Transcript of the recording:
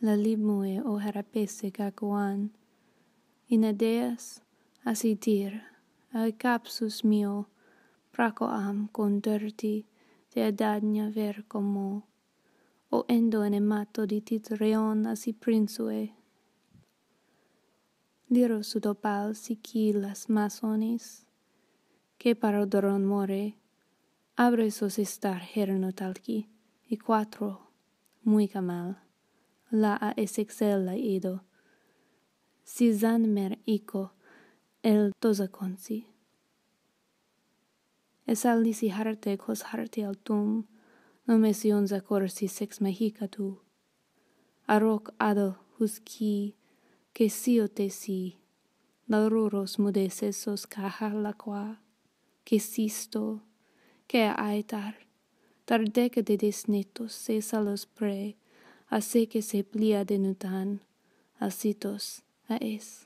la Limue o harapese cacuan, inadeas asitir, al capsus mio, pracoam conterti, te adagna ver como, o endo enemato di titreon asi prinsue. Liro sudopal las masonis, que parodoron more, abre estar herno talqui, y e cuatro, muy camal. la a esexel la ido. Si zan mer ico, el toza consi. Es al nisi harte cos harte al tum, no me si corsi sex mexica tu. Aroc ado husqui, que si o te si, la ruros mudeses os caja la qua, que sisto, que aetar, tardeca de desnetos cesa pre, que Así que se plia de nutan, a es.